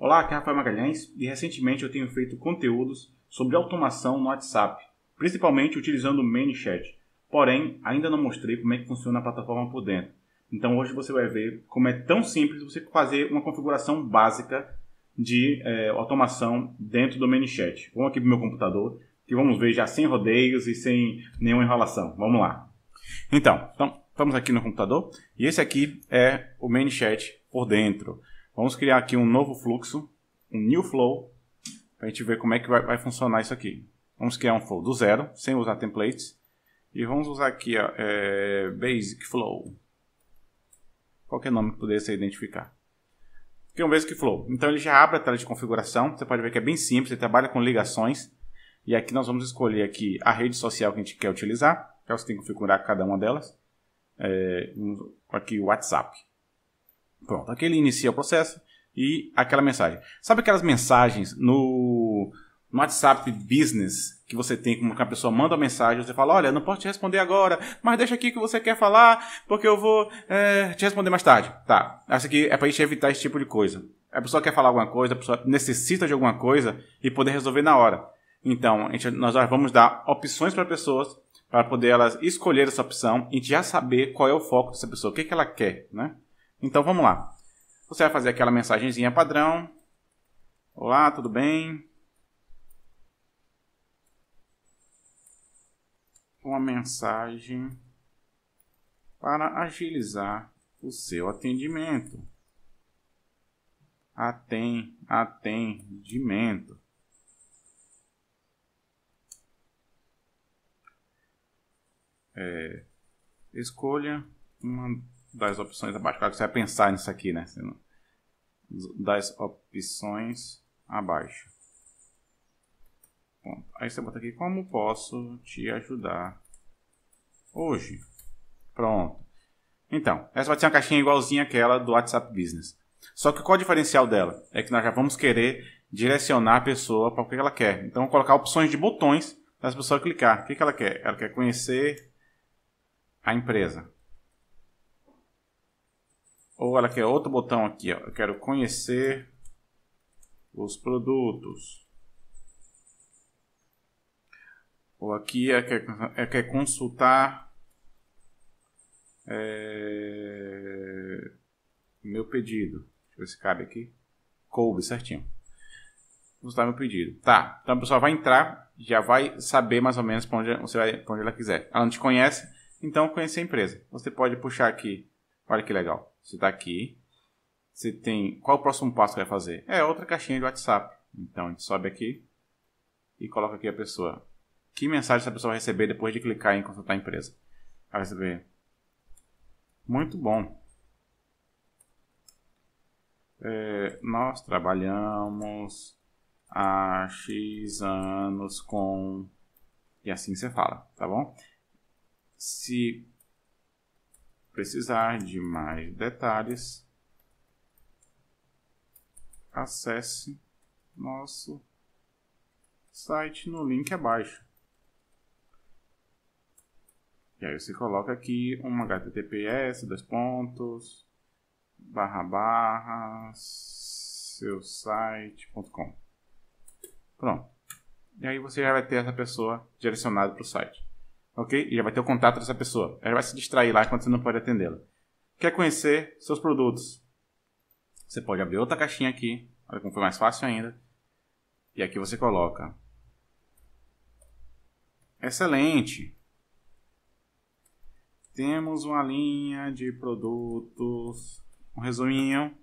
Olá, aqui é Rafael Magalhães e recentemente eu tenho feito conteúdos sobre automação no WhatsApp, principalmente utilizando o ManyChat. Porém, ainda não mostrei como é que funciona a plataforma por dentro. Então hoje você vai ver como é tão simples você fazer uma configuração básica de é, automação dentro do ManyChat. Vamos aqui para o meu computador e vamos ver já sem rodeios e sem nenhuma enrolação. Vamos lá. Então, então estamos aqui no computador e esse aqui é o ManyChat por dentro. Vamos criar aqui um novo fluxo, um new flow, para a gente ver como é que vai, vai, funcionar isso aqui. Vamos criar um flow do zero, sem usar templates. E vamos usar aqui, ó, é, basic flow. Qualquer é nome que pudesse identificar. Aqui é um basic flow. Então ele já abre a tela de configuração. Você pode ver que é bem simples, ele trabalha com ligações. E aqui nós vamos escolher aqui a rede social que a gente quer utilizar. Que então, você tem que configurar cada uma delas. É, aqui o WhatsApp. Pronto, aqui ele inicia o processo e aquela mensagem. Sabe aquelas mensagens no, no WhatsApp Business que você tem, como que a pessoa manda uma mensagem, você fala, olha, não posso te responder agora, mas deixa aqui que você quer falar, porque eu vou é, te responder mais tarde. Tá, essa aqui é para gente evitar esse tipo de coisa. A pessoa quer falar alguma coisa, a pessoa necessita de alguma coisa e poder resolver na hora. Então, a gente, nós vamos dar opções para pessoas para poder elas escolher essa opção e já saber qual é o foco dessa pessoa, o que, que ela quer, né? Então vamos lá. Você vai fazer aquela mensagenzinha padrão. Olá, tudo bem? Uma mensagem para agilizar o seu atendimento. Atem, atendimento. É, escolha uma das opções abaixo. Claro que você vai pensar nisso aqui, né? Das opções abaixo. Bom, aí você bota aqui como posso te ajudar hoje. Pronto. Então, essa vai ser uma caixinha igualzinha àquela do WhatsApp Business. Só que qual o diferencial dela? É que nós já vamos querer direcionar a pessoa para o que ela quer. Então, vou colocar opções de botões para a pessoa clicar. O que ela quer? Ela quer conhecer a empresa. Ou ela quer outro botão aqui, ó. Eu quero conhecer os produtos. Ou aqui ela é, quer, ela é, quer consultar é, meu pedido. Deixa eu ver se cabe aqui. Coube certinho. Consultar meu pedido. Tá. Então a pessoa vai entrar, já vai saber mais ou menos para onde, você vai, onde ela quiser. Ela não te conhece, então conhece a empresa. Você pode puxar aqui Olha que legal. Você está aqui. Você tem. Qual o próximo passo que vai fazer? É outra caixinha de WhatsApp. Então a gente sobe aqui e coloca aqui a pessoa. Que mensagem essa pessoa vai receber depois de clicar em consultar a empresa? Vai receber. Muito bom. É, nós trabalhamos há X anos com. E assim você fala, tá bom? Se precisar de mais detalhes, acesse nosso site no link abaixo. E aí você coloca aqui um https dois pontos barra barra seu site.com. Pronto. E aí você já vai ter essa pessoa direcionada para o site ok? E já vai ter o contato dessa pessoa. Ela vai se distrair lá quando você não pode atendê-la. Quer conhecer seus produtos? Você pode abrir outra caixinha aqui. Olha como foi mais fácil ainda. E aqui você coloca. Excelente! Temos uma linha de produtos. Um resuminho.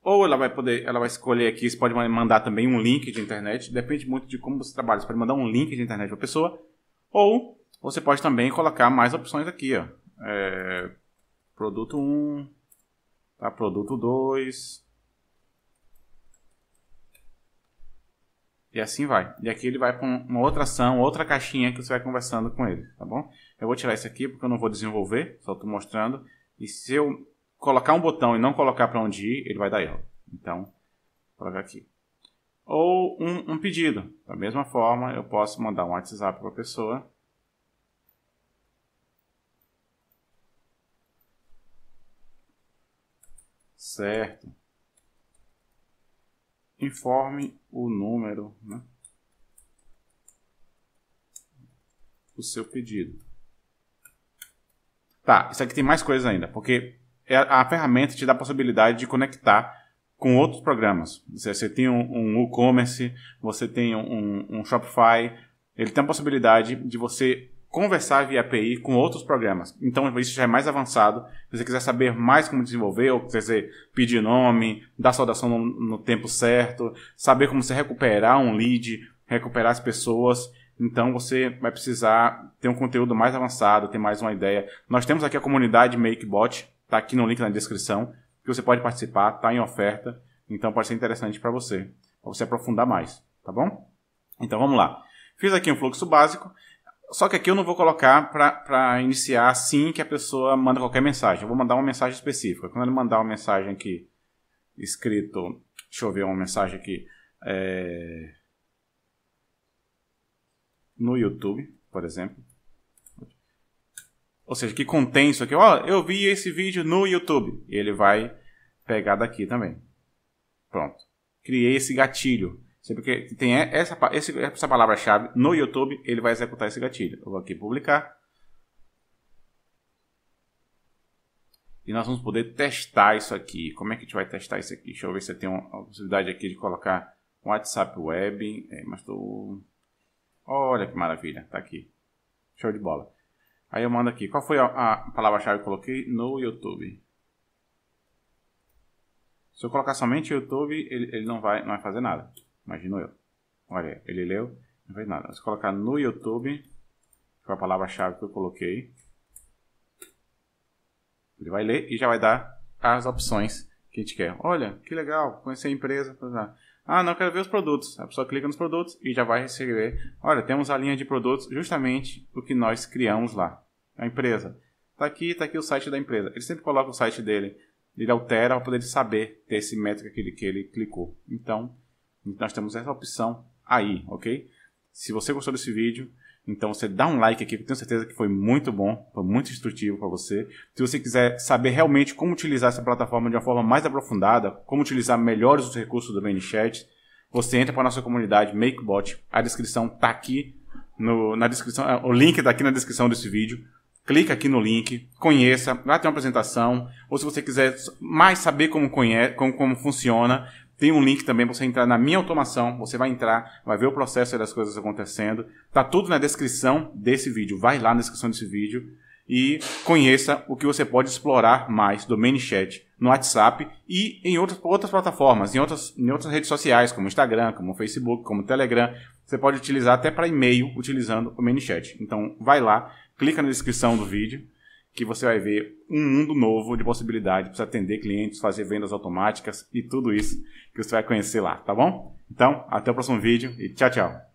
Ou ela vai poder, ela vai escolher aqui, você pode mandar também um link de internet, depende muito de como você trabalha. Você pode mandar um link de internet para a pessoa, ou você pode também colocar mais opções aqui, ó. É, produto 1, tá? produto 2. E assim vai. E aqui ele vai para uma outra ação, outra caixinha que você vai conversando com ele, tá bom? Eu vou tirar isso aqui porque eu não vou desenvolver, só estou mostrando. E se eu colocar um botão e não colocar para onde ir, ele vai dar erro. Então, coloca aqui. Ou um, um pedido. Da mesma forma, eu posso mandar um WhatsApp para a pessoa certo, informe o número, né? o seu pedido. Tá, isso aqui tem mais coisas ainda, porque é a ferramenta te dá a possibilidade de conectar com outros programas. Você tem um, um WooCommerce, você tem um, um, Shopify, ele tem a possibilidade de você conversar via API com outros programas. Então isso já é mais avançado. Se você quiser saber mais como desenvolver, ou quer dizer, pedir nome, dar saudação no, no tempo certo, saber como você recuperar um lead, recuperar as pessoas, então você vai precisar ter um conteúdo mais avançado, ter mais uma ideia. Nós temos aqui a comunidade MakeBot, tá aqui no link na descrição, que você pode participar, tá em oferta, então pode ser interessante para você, para você aprofundar mais, tá bom? Então vamos lá. Fiz aqui um fluxo básico só que aqui eu não vou colocar para iniciar assim que a pessoa manda qualquer mensagem. Eu vou mandar uma mensagem específica. Quando ele mandar uma mensagem aqui, escrito. Deixa eu ver uma mensagem aqui. É, no YouTube, por exemplo. Ou seja, que contém isso aqui. Ó, oh, eu vi esse vídeo no YouTube. E ele vai pegar daqui também. Pronto. Criei esse gatilho. Sempre que tem essa, essa palavra-chave no YouTube, ele vai executar esse gatilho. Eu vou aqui publicar. E nós vamos poder testar isso aqui. Como é que a gente vai testar isso aqui? Deixa eu ver se eu tenho a possibilidade aqui de colocar um WhatsApp web. É, mas Tô... Olha que maravilha, tá aqui. Show de bola. Aí eu mando aqui. Qual foi a, a palavra-chave que eu coloquei no YouTube? Se eu colocar somente YouTube, ele, ele não, vai, não vai fazer nada. Imagino eu. Olha, ele leu, não fez nada. Vamos colocar no YouTube, com a palavra-chave que eu coloquei. Ele vai ler e já vai dar as opções que a gente quer. Olha, que legal, conhecer a empresa. Ah, não, quero ver os produtos. A pessoa clica nos produtos e já vai receber. Olha, temos a linha de produtos, justamente o que nós criamos lá. A empresa. está aqui, tá aqui o site da empresa. Ele sempre coloca o site dele. Ele altera para poder saber esse métrica que ele, que ele clicou. Então, nós temos essa opção aí, ok? Se você gostou desse vídeo, então você dá um like aqui, que eu tenho certeza que foi muito bom, foi muito instrutivo para você. Se você quiser saber realmente como utilizar essa plataforma de uma forma mais aprofundada, como utilizar melhores os recursos do ManyChat, você entra para nossa comunidade MakeBot. A descrição está aqui no, na descrição, é, o link está aqui na descrição desse vídeo. Clica aqui no link, conheça, lá tem uma apresentação. Ou se você quiser mais saber como, conhece, como, como funciona, tem um link também para você entrar na minha automação. Você vai entrar, vai ver o processo das coisas acontecendo. Tá tudo na descrição desse vídeo. Vai lá na descrição desse vídeo e conheça o que você pode explorar mais do ManyChat no WhatsApp e em outras, outras plataformas, em outras, em outras redes sociais, como Instagram, como Facebook, como Telegram. Você pode utilizar até para e-mail utilizando o ManyChat. Então, vai lá, clica na descrição do vídeo que você vai ver um mundo novo de possibilidades para atender clientes, fazer vendas automáticas e tudo isso que você vai conhecer lá, tá bom? Então, até o próximo vídeo e tchau, tchau!